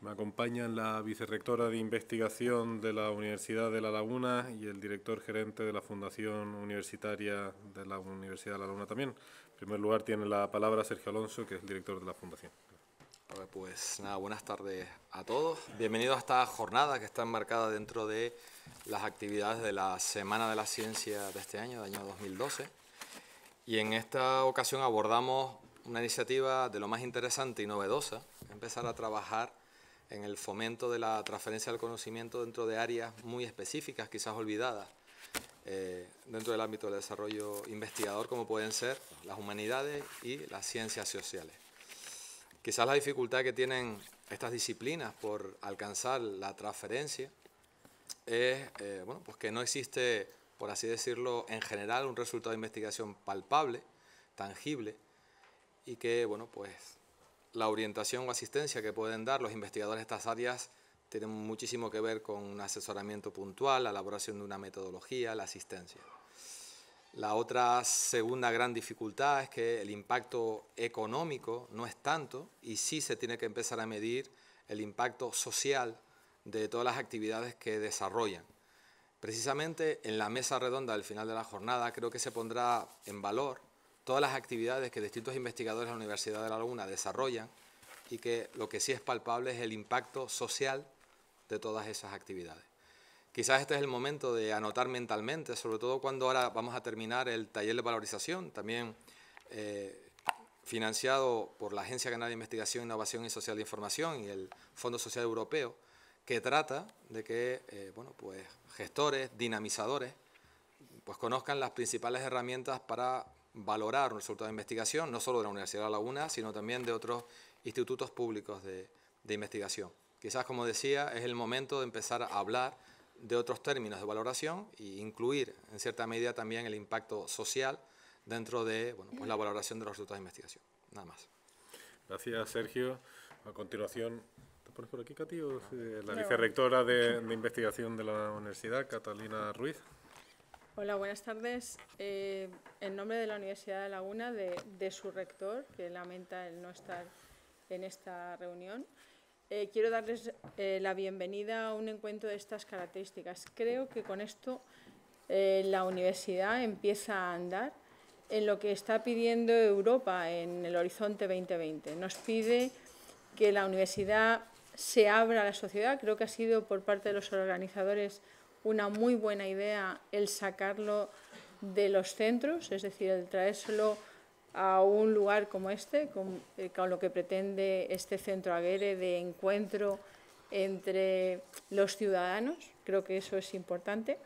Me acompañan la vicerrectora de investigación de la Universidad de La Laguna y el director gerente de la Fundación Universitaria de la Universidad de La Laguna también. En primer lugar tiene la palabra Sergio Alonso, que es el director de la Fundación. Pues nada, buenas tardes a todos. Bienvenidos a esta jornada que está enmarcada dentro de las actividades de la Semana de la Ciencia de este año, de año 2012. Y en esta ocasión abordamos una iniciativa de lo más interesante y novedosa, empezar a trabajar en el fomento de la transferencia del conocimiento dentro de áreas muy específicas, quizás olvidadas, eh, dentro del ámbito del desarrollo investigador, como pueden ser las humanidades y las ciencias sociales. Quizás la dificultad que tienen estas disciplinas por alcanzar la transferencia es eh, bueno, pues que no existe, por así decirlo, en general un resultado de investigación palpable, tangible, y que, bueno, pues la orientación o asistencia que pueden dar los investigadores de estas áreas tienen muchísimo que ver con un asesoramiento puntual, la elaboración de una metodología, la asistencia. La otra segunda gran dificultad es que el impacto económico no es tanto y sí se tiene que empezar a medir el impacto social de todas las actividades que desarrollan. Precisamente en la mesa redonda al final de la jornada creo que se pondrá en valor todas las actividades que distintos investigadores de la Universidad de La Laguna desarrollan y que lo que sí es palpable es el impacto social de todas esas actividades. Quizás este es el momento de anotar mentalmente, sobre todo cuando ahora vamos a terminar el taller de valorización, también eh, financiado por la Agencia Canaria de Investigación, Innovación y Social de Información y el Fondo Social Europeo, que trata de que eh, bueno, pues, gestores, dinamizadores, pues conozcan las principales herramientas para valorar un resultado de investigación, no solo de la Universidad de La Laguna, sino también de otros institutos públicos de, de investigación. Quizás, como decía, es el momento de empezar a hablar de otros términos de valoración e incluir en cierta medida también el impacto social dentro de bueno, pues la valoración de los resultados de investigación. Nada más. Gracias, Sergio. A continuación, ¿te pones por aquí, Cati? Eh, la vicerectora de investigación de la universidad, Catalina Ruiz. Hola, buenas tardes. Eh, en nombre de la Universidad de Laguna, de, su rector, que lamenta el no estar en esta reunión, eh, quiero darles eh, la bienvenida a un encuentro de estas características. Creo que con esto la universidad empieza a andar en lo que está pidiendo Europa en el horizonte 2020. Nos pide que la universidad se abra a la sociedad. Creo que ha sido por parte de los organizadores una muy buena idea el sacarlo de los centros, es decir, el traérselo a un lugar como este, con, eh, lo que pretende este centro Aguere de encuentro entre los ciudadanos. Creo que eso es importante.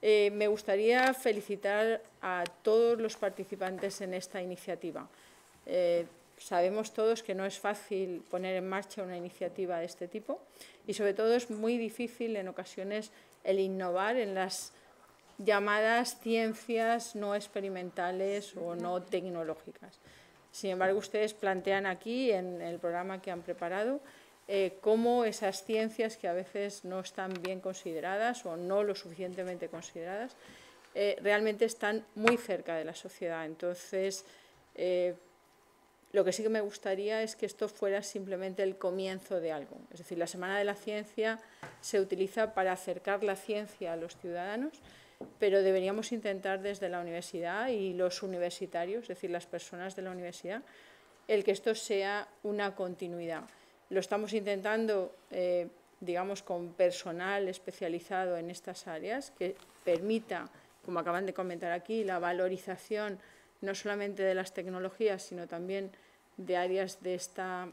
Eh, me gustaría felicitar a todos los participantes en esta iniciativa. Eh, sabemos todos que no es fácil poner en marcha una iniciativa de este tipo y sobre todo es muy difícil en ocasiones el innovar en las llamadas ciencias no experimentales o no tecnológicas. Sin embargo, ustedes plantean aquí, en el programa que han preparado, eh, cómo esas ciencias que a veces no están bien consideradas o no lo suficientemente consideradas, eh, realmente están muy cerca de la sociedad. Entonces, eh, lo que sí que me gustaría es que esto fuera simplemente el comienzo de algo. Es decir, la Semana de la Ciencia se utiliza para acercar la ciencia a los ciudadanos, pero deberíamos intentar desde la universidad y los universitarios, es decir, las personas de la universidad, el que esto sea una continuidad. Lo estamos intentando, eh, digamos, con personal especializado en estas áreas que permita, como acaban de comentar aquí, la valorización no solamente de las tecnologías, sino también de áreas de esta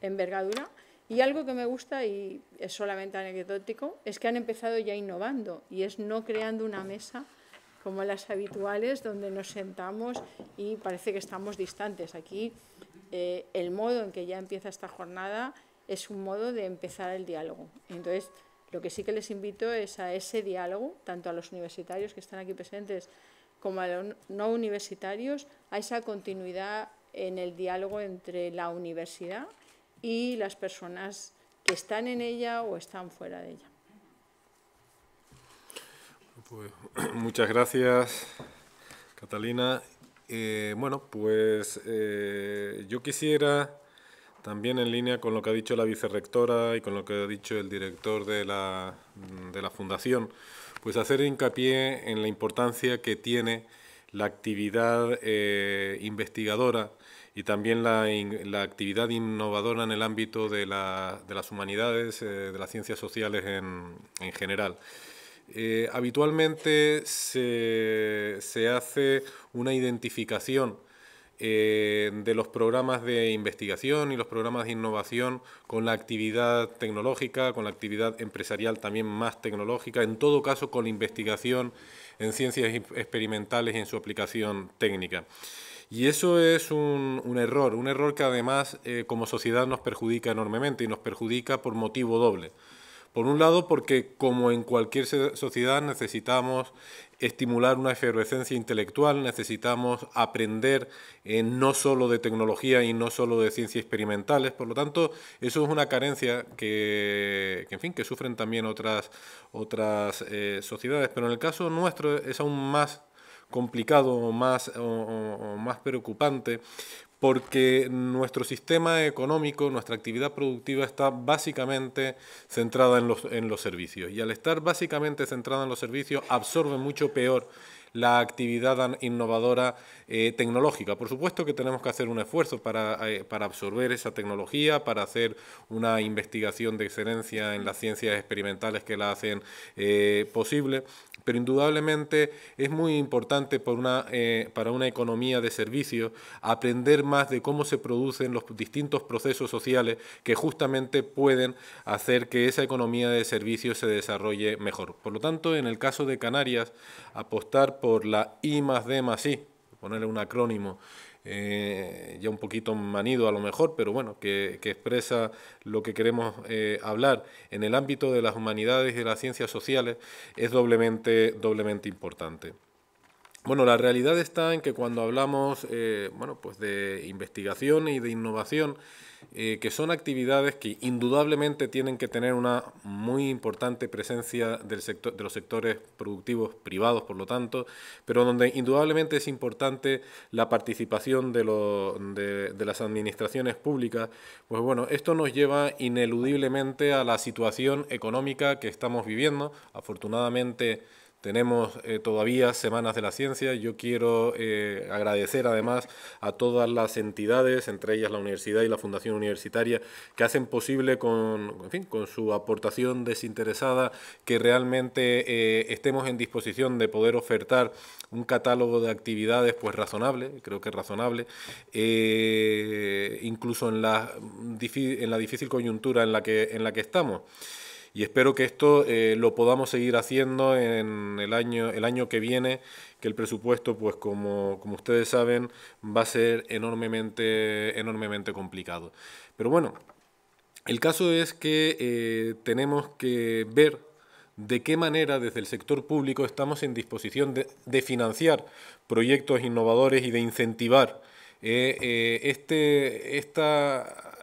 envergadura. Y algo que me gusta, y es solamente anecdótico, es que han empezado ya innovando y es no creando una mesa como las habituales donde nos sentamos y parece que estamos distantes. Aquí eh, el modo en que ya empieza esta jornada es un modo de empezar el diálogo. Entonces, lo que sí que les invito es a ese diálogo, tanto a los universitarios que están aquí presentes como a los no universitarios a esa continuidad en el diálogo entre la universidad y las personas que están en ella o están fuera de ella. Pues, muchas gracias, Catalina. Eh, bueno, pues eh, yo quisiera, también en línea con lo que ha dicho la vicerrectora y con lo que ha dicho el director de la Fundación, pues hacer hincapié en la importancia que tiene la actividad eh, investigadora y también la, actividad innovadora en el ámbito de, las humanidades, eh, de las ciencias sociales en, general. Eh, habitualmente se hace una identificación eh, de los programas de investigación y los programas de innovación con la actividad tecnológica, con la actividad empresarial también más tecnológica, en todo caso con la investigación en ciencias experimentales y en su aplicación técnica. Y eso es un, error, un error que además eh, como sociedad nos perjudica enormemente y nos perjudica por motivo doble. Por un lado, porque como en cualquier sociedad necesitamos estimular una efervescencia intelectual, necesitamos aprender eh, no solo de tecnología y no solo de ciencias experimentales, por lo tanto, eso es una carencia que, en fin, que sufren también otras, otras eh, sociedades, pero en el caso nuestro es aún más complicado más, o más preocupante porque nuestro sistema económico, nuestra actividad productiva está básicamente centrada en los, servicios. Y al estar básicamente centrada en los servicios, absorbe mucho peor la actividad innovadora eh, tecnológica. Por supuesto que tenemos que hacer un esfuerzo eh, para, absorber esa tecnología, para hacer una investigación de excelencia en las ciencias experimentales que la hacen eh, posible, pero indudablemente es muy importante por una, para una economía de servicios aprender más de cómo se producen los distintos procesos sociales que justamente pueden hacer que esa economía de servicios se desarrolle mejor. Por lo tanto, en el caso de Canarias, apostar por por la I más D más I, ponerle un acrónimo eh, ya un poquito manido a lo mejor, pero bueno, que, expresa lo que queremos eh, hablar en el ámbito de las humanidades y de las ciencias sociales, es doblemente, doblemente importante. Bueno, la realidad está en que cuando hablamos eh, bueno, pues de investigación y de innovación, eh, que son actividades que indudablemente tienen que tener una muy importante presencia del sector, de los sectores productivos privados, por lo tanto, pero donde indudablemente es importante la participación de, de las administraciones públicas, pues bueno, esto nos lleva ineludiblemente a la situación económica que estamos viviendo. Afortunadamente, tenemos eh, todavía Semanas de la Ciencia. Yo quiero eh, agradecer además a todas las entidades, entre ellas la universidad y la Fundación Universitaria, que hacen posible con, su aportación desinteresada que realmente eh, estemos en disposición de poder ofertar un catálogo de actividades pues razonable, creo que razonable, incluso en la, en la difícil coyuntura en la que, en la que estamos y espero que esto eh, lo podamos seguir haciendo en el año, el año que viene, que el presupuesto, pues como, como ustedes saben, va a ser enormemente, enormemente complicado. Pero bueno, el caso es que eh, tenemos que ver de qué manera desde el sector público estamos en disposición de, financiar proyectos innovadores y de incentivar eh, este, esta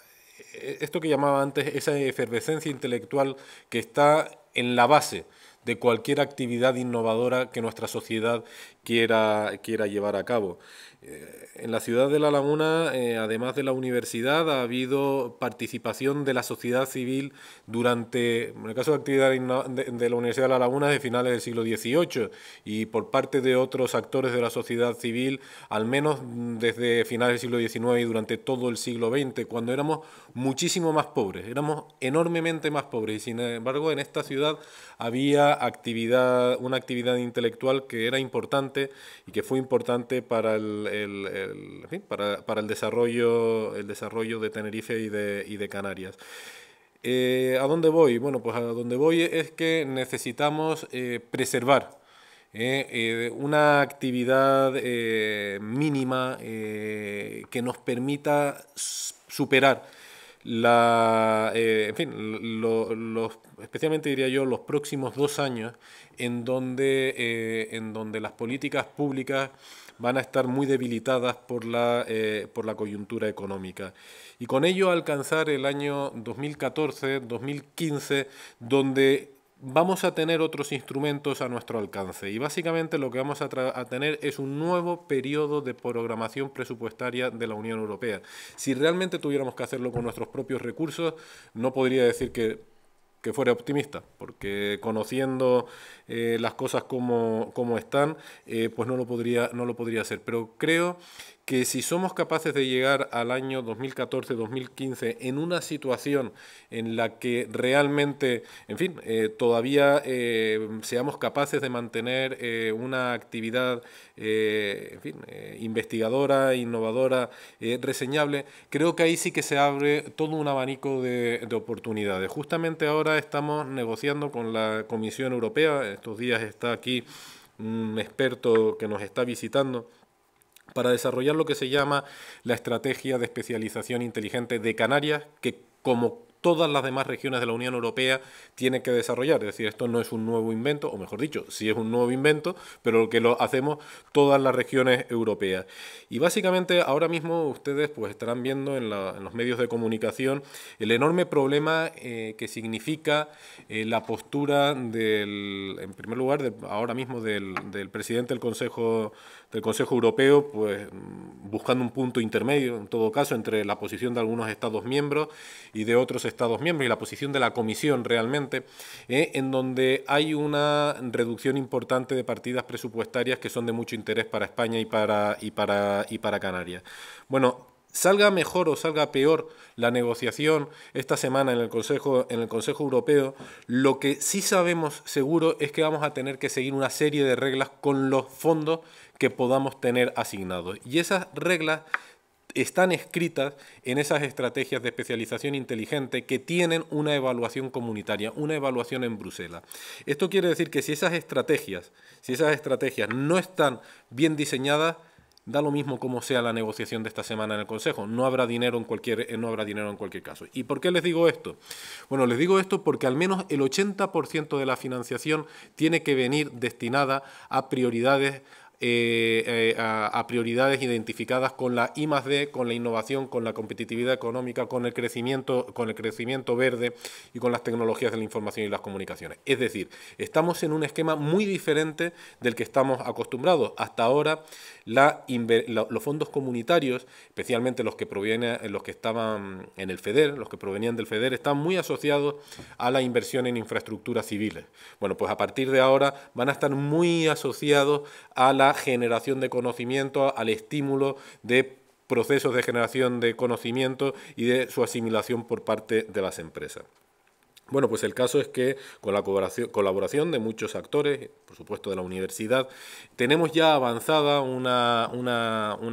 eh, esto que llamaba antes, esa efervescencia intelectual que está en la base de cualquier actividad innovadora que nuestra sociedad quiera, quiera llevar a cabo. Eh, en la ciudad de La Laguna, eh, además de la universidad, ha habido participación de la sociedad civil durante, en el caso de actividad de, la Universidad de La Laguna, de finales del siglo XVIII y por parte de otros actores de la sociedad civil, al menos desde finales del siglo XIX y durante todo el siglo XX, cuando éramos muchísimo más pobres, éramos enormemente más pobres y sin embargo en esta ciudad había actividad, una actividad intelectual que era importante y que fue importante para el, para, el, desarrollo, el desarrollo de Tenerife y de, Canarias. Eh, ¿A dónde voy? Bueno, pues a dónde voy es que necesitamos eh, preservar eh, una actividad mínima que nos permita superar la, en los especialmente diría yo, los próximos dos años, en donde, eh, en donde las políticas públicas van a estar muy debilitadas por la, eh, por la coyuntura económica. Y con ello alcanzar el año 2014-2015, donde vamos a tener otros instrumentos a nuestro alcance y básicamente lo que vamos a, a, tener es un nuevo periodo de programación presupuestaria de la Unión Europea. Si realmente tuviéramos que hacerlo con nuestros propios recursos, no podría decir que que fuera optimista, porque conociendo eh, las cosas como, como están, eh, pues no lo, podría, no lo podría hacer. Pero creo que si somos capaces de llegar al año 2014-2015 en una situación en la que realmente, en fin, eh, todavía eh, seamos capaces de mantener eh, una actividad, investigadora, innovadora, reseñable, creo que ahí sí que se abre todo un abanico de, de oportunidades. Justamente ahora estamos negociando con la Comisión Europea, estos días está aquí un experto que nos está visitando, para desarrollar lo que se llama la estrategia de especialización inteligente de Canarias, que como todas las demás regiones de la Unión Europea tienen que desarrollar. Es decir, esto no es un nuevo invento, o mejor dicho, sí es un nuevo invento, pero lo que lo hacemos todas las regiones europeas. Y básicamente ahora mismo ustedes pues estarán viendo en, los medios de comunicación el enorme problema eh, que significa eh, la postura del, en primer lugar, ahora mismo del, presidente del Consejo del Consejo Europeo, pues buscando un punto intermedio, en todo caso, entre la posición de algunos Estados miembros y de otros Estados miembros y la posición de la Comisión realmente, eh, en donde hay una reducción importante de partidas presupuestarias que son de mucho interés para España y para, y para, y para Canarias. Bueno, salga mejor o salga peor la negociación esta semana en el Consejo en el Consejo Europeo, lo que sí sabemos seguro es que vamos a tener que seguir una serie de reglas con los fondos que podamos tener asignados. Y esas reglas están escritas en esas estrategias de especialización inteligente que tienen una evaluación comunitaria, una evaluación en Bruselas. Esto quiere decir que si esas estrategias, si esas estrategias no están bien diseñadas, da lo mismo como sea la negociación de esta semana en el Consejo, no habrá dinero en cualquier eh, no habrá dinero en cualquier caso. ¿Y por qué les digo esto? Bueno, les digo esto porque al menos el 80% de la financiación tiene que venir destinada a prioridades eh, eh, a, prioridades identificadas con la I D, con la innovación, con la competitividad económica, con el crecimiento, con el crecimiento verde y con las tecnologías de la información y las comunicaciones. Es decir, estamos en un esquema muy diferente del que estamos acostumbrados. Hasta ahora los fondos comunitarios, especialmente los que, provienen, los que estaban en el FEDER, los que provenían del FEDER, están muy asociados a la inversión en infraestructuras civiles. Bueno, pues a partir de ahora van a estar muy asociados a la generación de conocimiento, al estímulo de procesos de generación de conocimiento y de su asimilación por parte de las empresas. Bueno, pues el caso es que con la colaboración de muchos actores, por supuesto de la universidad, tenemos ya avanzada una,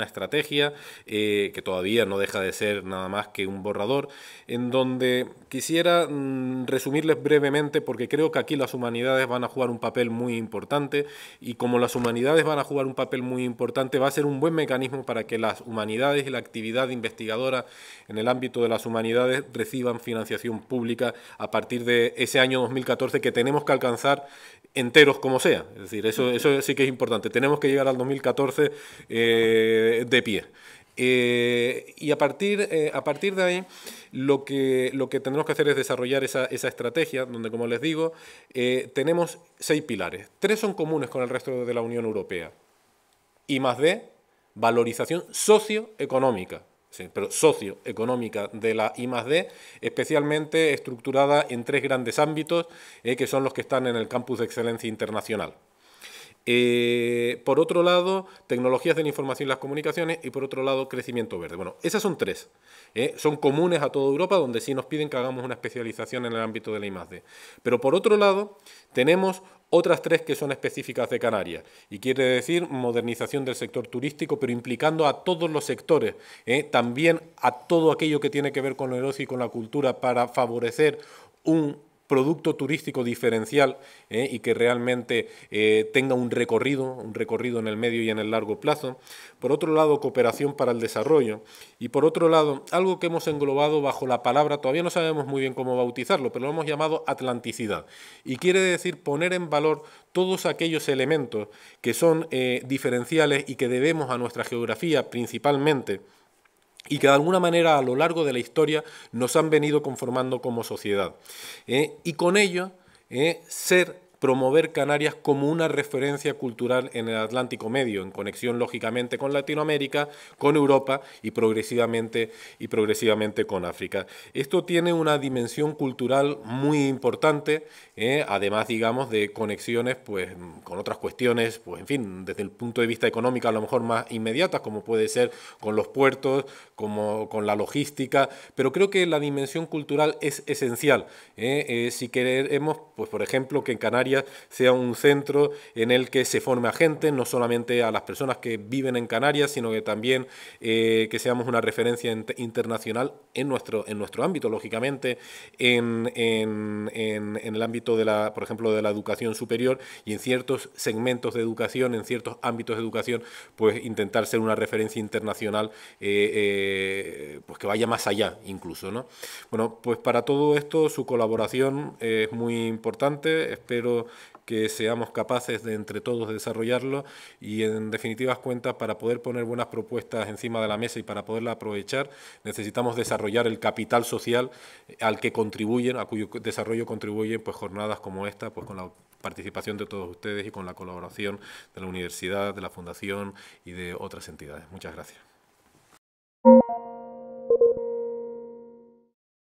estrategia eh, que todavía no deja de ser nada más que un borrador, en donde quisiera mm, resumirles brevemente porque creo que aquí las humanidades van a jugar un papel muy importante y como las humanidades van a jugar un papel muy importante va a ser un buen mecanismo para que las humanidades y la actividad investigadora en el ámbito de las humanidades reciban financiación pública ...a partir de ese año 2014 que tenemos que alcanzar enteros como sea. Es decir, eso, sí que es importante. Tenemos que llegar al 2014 eh, de pie. Eh, y a partir, eh, a partir de ahí, lo que, lo que tendremos que hacer es desarrollar esa, estrategia, donde, como les digo, tenemos seis pilares. Tres son comunes con el resto de la Unión Europea. Y más de valorización socioeconómica pero socioeconómica de la I+.D., especialmente estructurada en tres grandes ámbitos, eh, que son los que están en el Campus de Excelencia Internacional. Eh, por otro lado, tecnologías de la información y las comunicaciones, y por otro lado, crecimiento verde. Bueno, esas son tres. Eh, son comunes a toda Europa, donde sí nos piden que hagamos una especialización en el ámbito de la I+.D. Pero por otro lado, tenemos otras tres que son específicas de Canarias. Y quiere decir modernización del sector turístico, pero implicando a todos los sectores, ¿eh? también a todo aquello que tiene que ver con el ocio y con la cultura para favorecer un producto turístico diferencial ¿eh? y que realmente eh, tenga un recorrido, un recorrido en el medio y en el largo plazo. Por otro lado, cooperación para el desarrollo. Y por otro lado, algo que hemos englobado bajo la palabra, todavía no sabemos muy bien cómo bautizarlo, pero lo hemos llamado atlanticidad. Y quiere decir poner en valor todos aquellos elementos que son eh, diferenciales y que debemos a nuestra geografía principalmente y que de alguna manera a lo largo de la historia nos han venido conformando como sociedad. ¿eh? y con ello ¿eh? ser promover Canarias como una referencia cultural en el Atlántico Medio, en conexión lógicamente con Latinoamérica, con Europa y progresivamente, y progresivamente con África. Esto tiene una dimensión cultural muy importante, ¿eh? además, digamos, de conexiones pues, con otras cuestiones, pues, en fin, desde el punto de vista económico a lo mejor más inmediatas, como puede ser con los puertos, como con la logística, pero creo que la dimensión cultural es esencial. ¿eh? Eh, si queremos, pues, por ejemplo, que en Canarias sea un centro en el que se forme a gente, no solamente a las personas que viven en Canarias, sino que también eh, que seamos una referencia internacional en nuestro, en nuestro ámbito, lógicamente, en, el ámbito de la, por ejemplo, de la educación superior y en ciertos segmentos de educación, en ciertos ámbitos de educación, pues intentar ser una referencia internacional eh, eh, pues que vaya más allá incluso. ¿no? Bueno, pues para todo esto su colaboración es muy importante, espero que seamos capaces de entre todos desarrollarlo y en definitivas cuentas para poder poner buenas propuestas encima de la mesa y para poderla aprovechar necesitamos desarrollar el capital social eh, al que contribuyen, a cuyo desarrollo contribuyen pues jornadas como esta, pues con la participación de todos ustedes y con la colaboración de la universidad, de la fundación y de otras entidades. Muchas gracias.